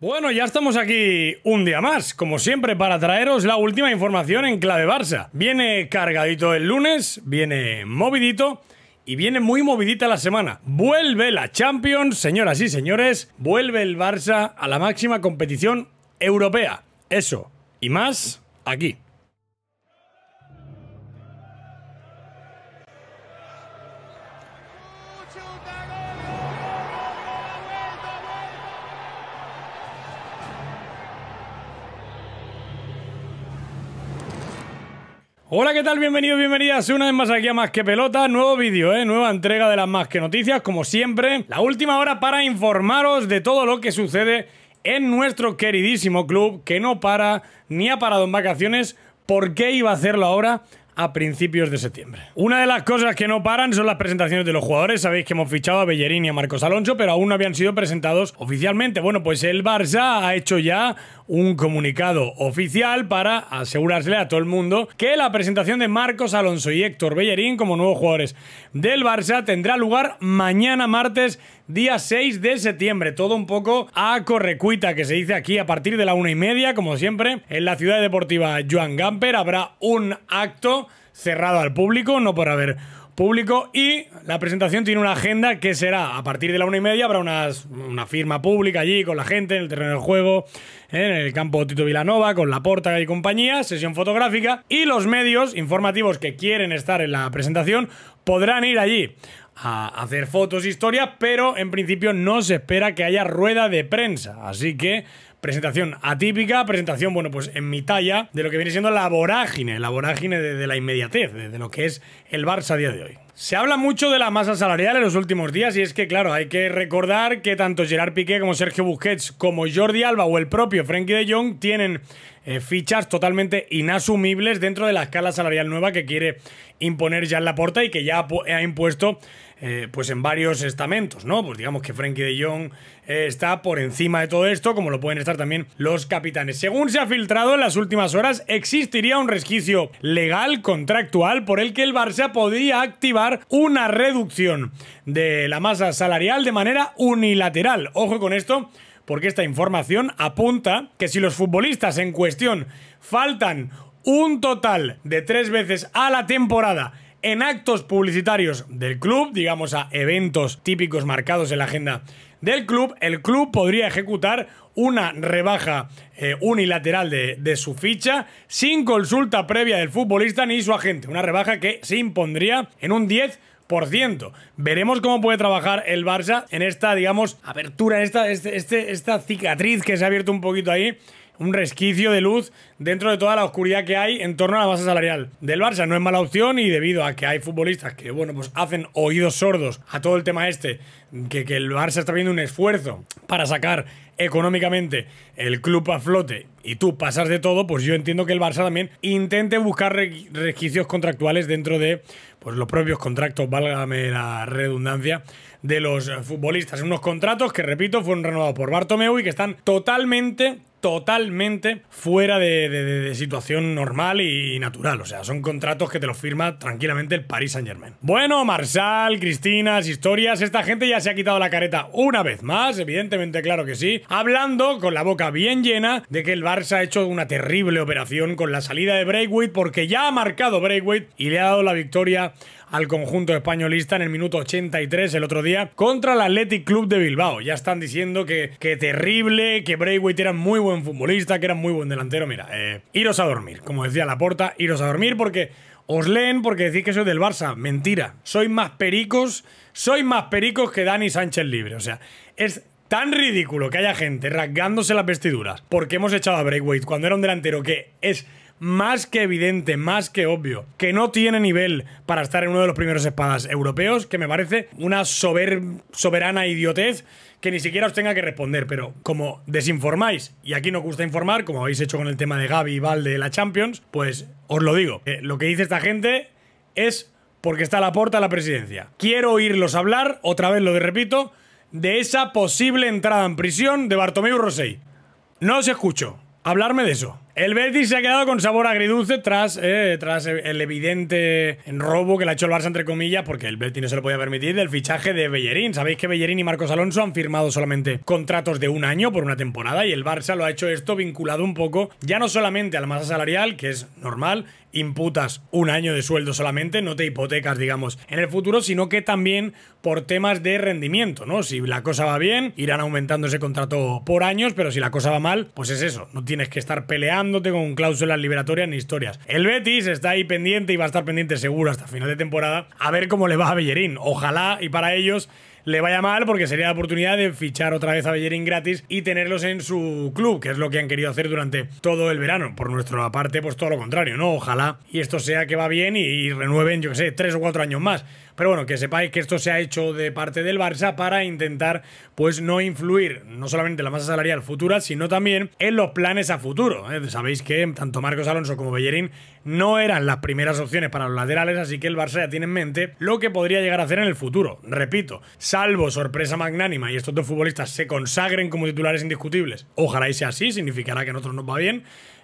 Bueno, ya estamos aquí un día más, como siempre, para traeros la última información en clave Barça. Viene cargadito el lunes, viene movidito y viene muy movidita la semana. Vuelve la Champions, señoras y señores, vuelve el Barça a la máxima competición europea. Eso y más aquí. Hola, ¿qué tal? Bienvenidos, bienvenidas una vez más aquí a Más que Pelota, nuevo vídeo, ¿eh? nueva entrega de las Más que Noticias, como siempre, la última hora para informaros de todo lo que sucede en nuestro queridísimo club, que no para, ni ha parado en vacaciones, ¿por qué iba a hacerlo ahora? a principios de septiembre. Una de las cosas que no paran son las presentaciones de los jugadores. Sabéis que hemos fichado a Bellerín y a Marcos Alonso, pero aún no habían sido presentados oficialmente. Bueno, pues el Barça ha hecho ya un comunicado oficial para asegurarse a todo el mundo que la presentación de Marcos Alonso y Héctor Bellerín como nuevos jugadores del Barça tendrá lugar mañana martes día 6 de septiembre. Todo un poco a correcuita, que se dice aquí a partir de la una y media, como siempre, en la ciudad deportiva Joan Gamper. Habrá un acto cerrado al público, no por haber público y la presentación tiene una agenda que será a partir de la una y media habrá unas, una firma pública allí con la gente en el terreno del juego eh, en el campo Tito Vilanova con la porta y compañía sesión fotográfica y los medios informativos que quieren estar en la presentación podrán ir allí a hacer fotos, e historias, pero en principio no se espera que haya rueda de prensa. Así que presentación atípica, presentación, bueno, pues en mi talla de lo que viene siendo la vorágine, la vorágine de, la inmediatez, de, lo que es el Barça a día de hoy. Se habla mucho de la masa salarial en los últimos días y es que, claro, hay que recordar que tanto Gerard Piqué como Sergio Busquets, como Jordi Alba o el propio Frenkie de Jong tienen eh, fichas totalmente inasumibles dentro de la escala salarial nueva que quiere imponer ya en la porta y que ya ha impuesto eh, pues en varios estamentos, ¿no? Pues digamos que Frankie de Jong eh, está por encima de todo esto, como lo pueden estar también los capitanes. Según se ha filtrado en las últimas horas, existiría un resquicio legal contractual por el que el Barça podría activar una reducción de la masa salarial de manera unilateral. Ojo con esto, porque esta información apunta que si los futbolistas en cuestión faltan un total de tres veces a la temporada en actos publicitarios del club, digamos a eventos típicos marcados en la agenda del club, el club podría ejecutar una rebaja eh, unilateral de, su ficha sin consulta previa del futbolista ni su agente. Una rebaja que se impondría en un 10%. Veremos cómo puede trabajar el Barça en esta, digamos, apertura, en esta, este, este, esta cicatriz que se ha abierto un poquito ahí un resquicio de luz dentro de toda la oscuridad que hay en torno a la base salarial del Barça. No es mala opción y debido a que hay futbolistas que, bueno, pues hacen oídos sordos a todo el tema este, que, que el Barça está viendo un esfuerzo para sacar económicamente el club a flote y tú pasas de todo, pues yo entiendo que el Barça también intente buscar resquicios contractuales dentro de pues los propios contratos, válgame la redundancia, de los futbolistas. Unos contratos que, repito, fueron renovados por Bartomeu y que están totalmente totalmente fuera de, situación normal y natural. O sea, son contratos que te los firma tranquilamente el Paris Saint Germain. Bueno, Marsal, Cristinas, historias. Esta gente ya se ha quitado la careta una vez más, evidentemente, claro que sí. Hablando con la boca bien llena de que el Barça ha hecho una terrible operación con la salida de Braithwaite porque ya ha marcado Braithwaite y le ha dado la victoria al conjunto españolista en el minuto 83 el otro día contra el Athletic Club de Bilbao. Ya están diciendo que, terrible, que Braithwaite era muy buen futbolista, que era muy buen delantero. Mira, eh, iros a dormir, como decía Laporta, iros a dormir porque os leen porque decís que soy del Barça. Mentira. Sois más pericos. Sois más pericos que Dani Sánchez libre. O sea, es tan ridículo que haya gente rasgándose las vestiduras porque hemos echado a Breakweight cuando era un delantero que es más que evidente, más que obvio, que no tiene nivel para estar en uno de los primeros espadas europeos, que me parece una soberana idiotez que ni siquiera os tenga que responder, pero como desinformáis, y aquí no gusta informar, como habéis hecho con el tema de Gaby y Valde de la Champions, pues os lo digo, eh, lo que dice esta gente es porque está a la puerta de la presidencia. Quiero oírlos hablar, otra vez lo de repito, de esa posible entrada en prisión de Bartomeu Rosell. No os escucho, hablarme de eso. El Betis se ha quedado con sabor agridulce tras, eh, tras el evidente robo que le ha hecho el Barça, entre comillas, porque el Betis no se lo podía permitir, del fichaje de Bellerín. Sabéis que Bellerín y Marcos Alonso han firmado solamente contratos de un año por una temporada y el Barça lo ha hecho esto vinculado un poco ya no solamente a la masa salarial, que es normal, imputas un año de sueldo solamente, no te hipotecas, digamos, en el futuro, sino que también por temas de rendimiento, ¿no? Si la cosa va bien, irán aumentando ese contrato por años, pero si la cosa va mal, pues es eso, no tienes que estar peleándote con cláusulas liberatorias ni historias. El Betis está ahí pendiente y va a estar pendiente seguro hasta final de temporada, a ver cómo le va a Bellerín. Ojalá y para ellos le vaya mal porque sería la oportunidad de fichar otra vez a Bellerín gratis y tenerlos en su club, que es lo que han querido hacer durante todo el verano. Por nuestra parte, pues todo lo contrario, ¿no? Ojalá y esto sea que va bien y, renueven, yo que sé, tres o cuatro años más. Pero bueno, que sepáis que esto se ha hecho de parte del Barça para intentar pues no influir no solamente en la masa salarial futura, sino también en los planes a futuro. ¿eh? Sabéis que tanto Marcos Alonso como Bellerín no eran las primeras opciones para los laterales, así que el Barça ya tiene en mente lo que podría llegar a hacer en el futuro. Repito, salvo sorpresa magnánima y estos dos futbolistas se consagren como titulares indiscutibles, ojalá y sea así, significará que a nosotros nos va bien,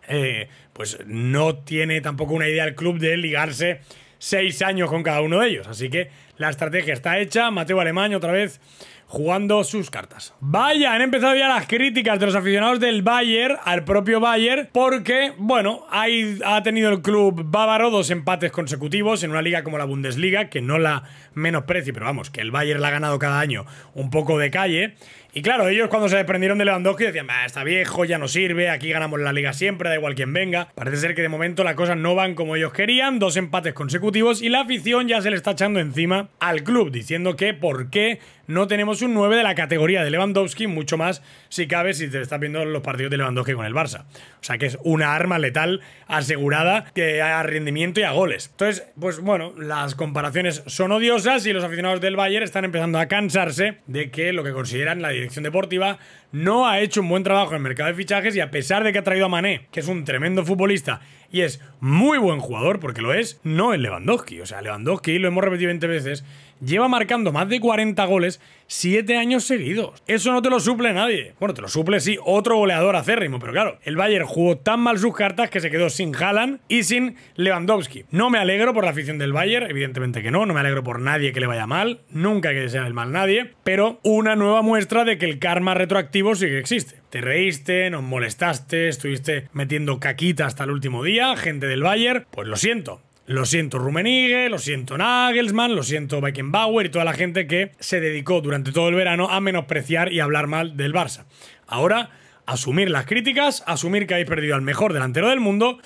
eh, pues no tiene tampoco una idea el club de ligarse seis años con cada uno de ellos. Así que la estrategia está hecha. Mateo Alemán otra vez jugando sus cartas. Vaya, han empezado ya las críticas de los aficionados del Bayern al propio Bayern porque, bueno, ha tenido el club bávaro dos empates consecutivos en una liga como la Bundesliga, que no la menosprecio, pero vamos, que el Bayern la ha ganado cada año un poco de calle. Y claro, ellos cuando se desprendieron de Lewandowski decían, está viejo, ya no sirve, aquí ganamos la liga siempre, da igual quien venga. Parece ser que de momento las cosas no van como ellos querían, dos empates consecutivos y la afición ya se le está echando encima al club, diciendo que por qué no tenemos un 9 de la categoría de Lewandowski, mucho más si cabe si te estás viendo los partidos de Lewandowski con el Barça. O sea que es una arma letal asegurada que a rendimiento y a goles. Entonces, pues bueno, las comparaciones son odiosas y los aficionados del Bayern están empezando a cansarse de que lo que consideran la dirección deportiva, no ha hecho un buen trabajo en el mercado de fichajes y a pesar de que ha traído a Mané, que es un tremendo futbolista y es muy buen jugador, porque lo es, no es Lewandowski. O sea, Lewandowski, lo hemos repetido 20 veces, lleva marcando más de 40 goles 7 años seguidos. Eso no te lo suple nadie. Bueno, te lo suple sí otro goleador acérrimo, pero claro, el Bayern jugó tan mal sus cartas que se quedó sin Haaland y sin Lewandowski. No me alegro por la afición del Bayern, evidentemente que no, no me alegro por nadie que le vaya mal, nunca hay que desear el mal nadie, pero una nueva muestra de que el karma retroactivo sí que existe. Te reíste, nos molestaste, estuviste metiendo caquita hasta el último día, gente del Bayern, pues lo siento, lo siento Rumenigue, lo siento Nagelsmann, lo siento Beckenbauer y toda la gente que se dedicó durante todo el verano a menospreciar y hablar mal del Barça. Ahora, asumir las críticas, asumir que habéis perdido al mejor delantero del mundo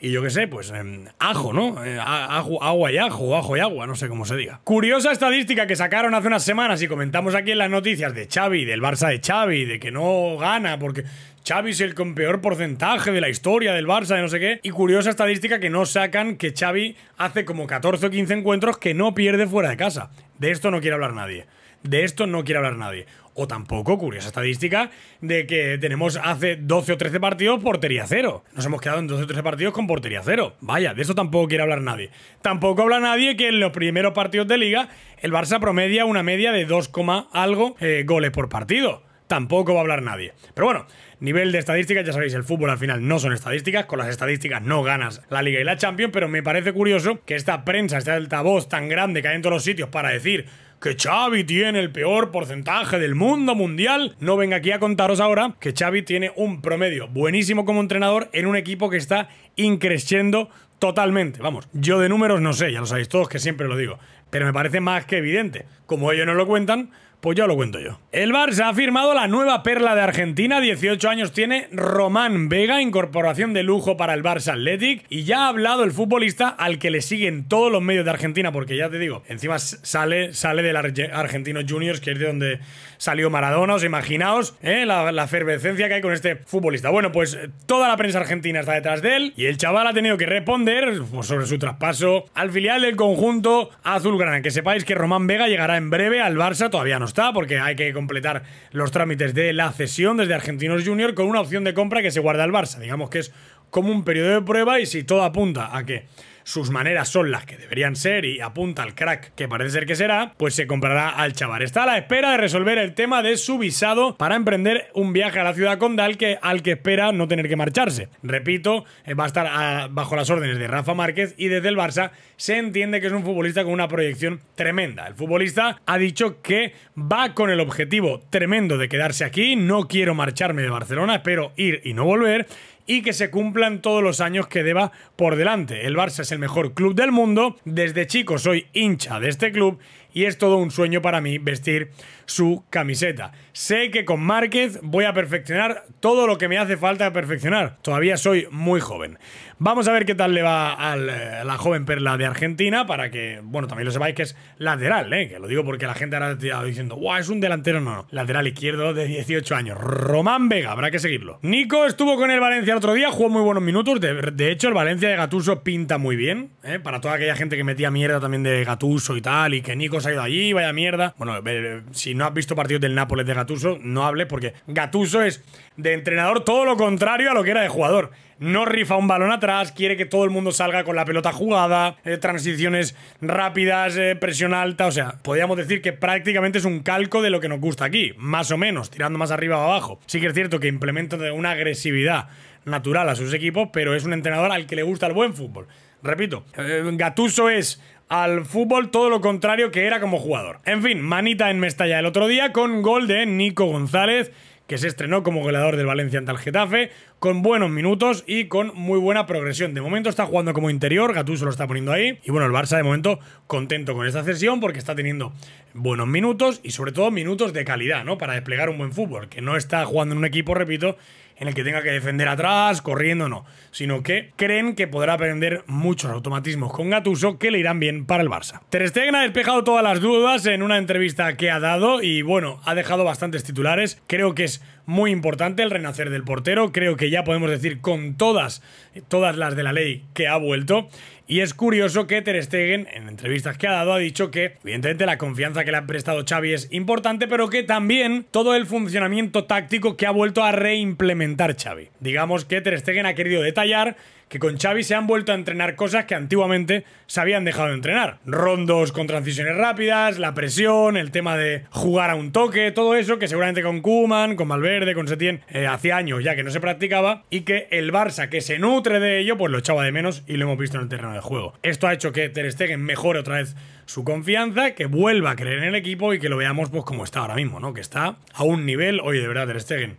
y yo qué sé, pues em, ajo, ¿no? Eh, agua y ajo, ajo y agua, no sé cómo se diga. Curiosa estadística que sacaron hace unas semanas y comentamos aquí en las noticias de Xavi, del Barça de Xavi, de que no gana porque Xavi es el con peor porcentaje de la historia del Barça, de no sé qué. Y curiosa estadística que no sacan que Xavi hace como 14 o 15 encuentros que no pierde fuera de casa. De esto no quiere hablar nadie. De esto no quiere hablar nadie. O tampoco, curiosa estadística, de que tenemos hace 12 o 13 partidos portería cero. Nos hemos quedado en 12 o 13 partidos con portería cero. Vaya, de eso tampoco quiere hablar nadie. Tampoco habla nadie que en los primeros partidos de liga el Barça promedia una media de 2, algo eh, goles por partido tampoco va a hablar nadie. Pero bueno, nivel de estadísticas, ya sabéis, el fútbol al final no son estadísticas, con las estadísticas no ganas la Liga y la Champions, pero me parece curioso que esta prensa, este altavoz tan grande que hay en todos los sitios para decir que Xavi tiene el peor porcentaje del mundo mundial, no venga aquí a contaros ahora que Xavi tiene un promedio buenísimo como entrenador en un equipo que está increciendo totalmente. Vamos, yo de números no sé, ya lo sabéis todos que siempre lo digo, pero me parece más que evidente. Como ellos no lo cuentan, pues ya lo cuento yo. El Barça ha firmado la nueva perla de Argentina, 18 años tiene Román Vega, incorporación de lujo para el Barça Athletic, y ya ha hablado el futbolista al que le siguen todos los medios de Argentina, porque ya te digo, encima sale, sale del Argentino Juniors, que es de donde salió Maradona, os imaginaos ¿eh? la, la efervescencia que hay con este futbolista. Bueno, pues eh, toda la prensa argentina está detrás de él, y el chaval ha tenido que responder pues, sobre su traspaso al filial del conjunto azulgrana. Que sepáis que Román Vega llegará en breve al Barça, todavía no está, porque hay que completar los trámites de la cesión desde Argentinos Junior con una opción de compra que se guarda el Barça. Digamos que es como un periodo de prueba y si todo apunta a que sus maneras son las que deberían ser y apunta al crack que parece ser que será, pues se comprará al chavar Está a la espera de resolver el tema de su visado para emprender un viaje a la ciudad condal que, al que espera no tener que marcharse. Repito, eh, va a estar bajo las órdenes de Rafa Márquez y desde el Barça se entiende que es un futbolista con una proyección tremenda. El futbolista ha dicho que va con el objetivo tremendo de quedarse aquí, no quiero marcharme de Barcelona, espero ir y no volver y que se cumplan todos los años que deba por delante. El Barça es el mejor club del mundo, desde chico soy hincha de este club y es todo un sueño para mí vestir su camiseta. Sé que con Márquez voy a perfeccionar todo lo que me hace falta perfeccionar, todavía soy muy joven. Vamos a ver qué tal le va a eh, la joven perla de Argentina para que, bueno, también lo sepáis que es lateral, ¿eh? que lo digo porque la gente ahora estado diciendo, guau, es un delantero, no, no, lateral izquierdo de 18 años, Román Vega, habrá que seguirlo. Nico estuvo con el Valencia el otro día, jugó muy buenos minutos, de, hecho el Valencia de Gatuso pinta muy bien, ¿eh? para toda aquella gente que metía mierda también de Gatuso y tal, y que Nico se ha ido allí, vaya mierda. Bueno, eh, si no has visto partidos del Nápoles de Gatuso, no hables porque Gatuso es de entrenador todo lo contrario a lo que era de jugador no rifa un balón atrás, quiere que todo el mundo salga con la pelota jugada, eh, transiciones rápidas, eh, presión alta, o sea, podríamos decir que prácticamente es un calco de lo que nos gusta aquí, más o menos, tirando más arriba o abajo. Sí que es cierto que implementa una agresividad natural a sus equipos, pero es un entrenador al que le gusta el buen fútbol. Repito, eh, Gatuso es al fútbol todo lo contrario que era como jugador. En fin, manita en Mestalla el otro día con gol de Nico González que se estrenó como goleador del Valencia ante el Getafe, con buenos minutos y con muy buena progresión. De momento está jugando como interior, Gattuso lo está poniendo ahí, y bueno, el Barça de momento contento con esta cesión porque está teniendo buenos minutos y sobre todo minutos de calidad, ¿no? Para desplegar un buen fútbol, que no está jugando en un equipo, repito, en el que tenga que defender atrás, corriendo, no, sino que creen que podrá aprender muchos automatismos con Gatuso que le irán bien para el Barça. Ter Stegen ha despejado todas las dudas en una entrevista que ha dado y bueno, ha dejado bastantes titulares, creo que es muy importante el renacer del portero. Creo que ya podemos decir con todas, todas las de la ley que ha vuelto. Y es curioso que Ter Stegen, en entrevistas que ha dado, ha dicho que, evidentemente, la confianza que le ha prestado Xavi es importante, pero que también todo el funcionamiento táctico que ha vuelto a reimplementar Xavi. Digamos que Ter Stegen ha querido detallar que con Xavi se han vuelto a entrenar cosas que antiguamente se habían dejado de entrenar. Rondos con transiciones rápidas, la presión, el tema de jugar a un toque, todo eso que seguramente con Kuman, con Valverde, con Setién, eh, Hacía años ya que no se practicaba y que el Barça que se nutre de ello, pues lo echaba de menos y lo hemos visto en el terreno de juego. Esto ha hecho que Ter Stegen mejore otra vez su confianza, que vuelva a creer en el equipo y que lo veamos pues como está ahora mismo, ¿no? Que está a un nivel, oye, de verdad Ter Stegen,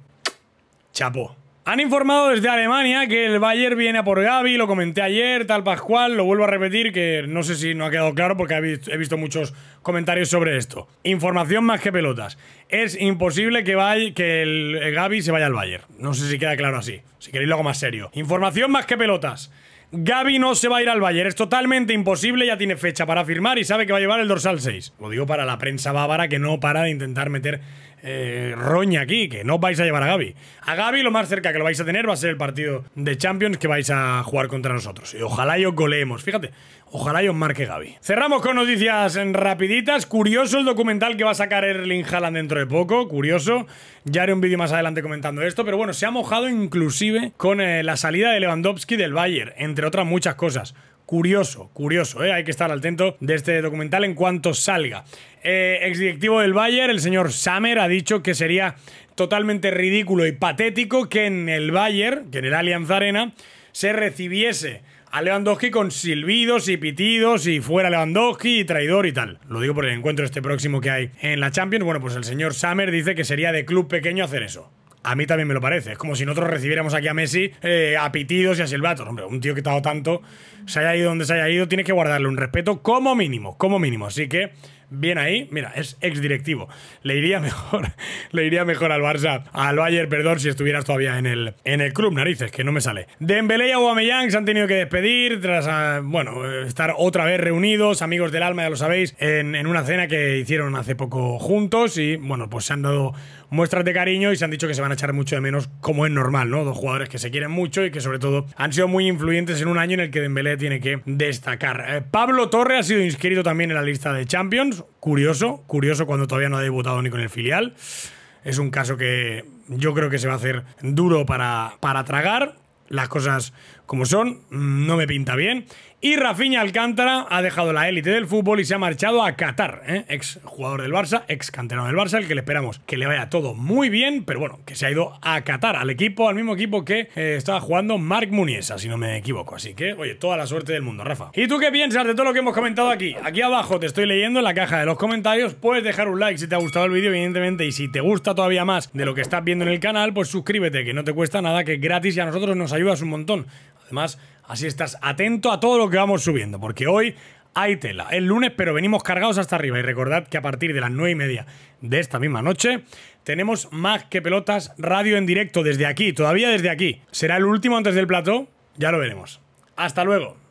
chapo. Han informado desde Alemania que el Bayern viene a por Gaby, lo comenté ayer, tal Pascual, lo vuelvo a repetir, que no sé si no ha quedado claro porque he visto muchos comentarios sobre esto. Información más que pelotas. Es imposible que, vaya, que el Gaby se vaya al Bayern. No sé si queda claro así. Si queréis lo más serio. Información más que pelotas. Gaby no se va a ir al Bayern, es totalmente imposible, ya tiene fecha para firmar y sabe que va a llevar el dorsal 6. Lo digo para la prensa bávara que no para de intentar meter eh, roña aquí, que no vais a llevar a Gaby. A Gaby lo más cerca que lo vais a tener va a ser el partido de Champions que vais a jugar contra nosotros. Y ojalá yo goleemos, fíjate. Ojalá yo marque Gaby. Cerramos con noticias rapiditas. Curioso el documental que va a sacar Erling Haaland dentro de poco. Curioso. Ya haré un vídeo más adelante comentando esto. Pero bueno, se ha mojado inclusive con eh, la salida de Lewandowski del Bayern, entre otras muchas cosas curioso, curioso, ¿eh? hay que estar atento de este documental en cuanto salga. Eh, exdirectivo del Bayern, el señor Summer, ha dicho que sería totalmente ridículo y patético que en el Bayern, que en el Allianz Arena, se recibiese a Lewandowski con silbidos y pitidos y fuera Lewandowski y traidor y tal. Lo digo por el encuentro este próximo que hay en la Champions. Bueno, pues el señor Summer dice que sería de club pequeño hacer eso a mí también me lo parece. Es como si nosotros recibiéramos aquí a Messi eh, a pitidos y a silbatos. Hombre, un tío que ha estado tanto, se haya ido donde se haya ido, tienes que guardarle un respeto como mínimo, como mínimo. Así que bien ahí. Mira, es exdirectivo. Le iría mejor, le iría mejor al Barça, al Bayern, perdón, si estuvieras todavía en el, en el club, narices, que no me sale. Dembélé y Aubameyang se han tenido que despedir tras, ah, bueno, estar otra vez reunidos, amigos del alma, ya lo sabéis, en, una cena que hicieron hace poco juntos y, bueno, pues se han dado muestras de cariño y se han dicho que se van a echar mucho de menos, como es normal, ¿no? Dos jugadores que se quieren mucho y que sobre todo han sido muy influyentes en un año en el que Dembélé tiene que destacar. Eh, Pablo Torre ha sido inscrito también en la lista de Champions, Curioso, curioso cuando todavía no ha debutado ni con el filial. Es un caso que yo creo que se va a hacer duro para, para tragar las cosas como son, no me pinta bien. Y Rafinha Alcántara ha dejado la élite del fútbol y se ha marchado a Qatar, ¿eh? ex jugador del Barça, ex canterano del Barça, el que le esperamos que le vaya todo muy bien, pero bueno, que se ha ido a Qatar, al equipo, al mismo equipo que eh, estaba jugando Marc Muniesa, si no me equivoco. Así que, oye, toda la suerte del mundo, Rafa. ¿Y tú qué piensas de todo lo que hemos comentado aquí? Aquí abajo te estoy leyendo en la caja de los comentarios, puedes dejar un like si te ha gustado el vídeo, evidentemente, y si te gusta todavía más de lo que estás viendo en el canal, pues suscríbete, que no te cuesta nada, que es gratis y a nosotros nos ayudas un montón. Además, así estás atento a todo lo que vamos subiendo, porque hoy hay tela. El lunes, pero venimos cargados hasta arriba. Y recordad que a partir de las nueve y media de esta misma noche, tenemos más que pelotas radio en directo desde aquí, todavía desde aquí. Será el último antes del plató, ya lo veremos. Hasta luego.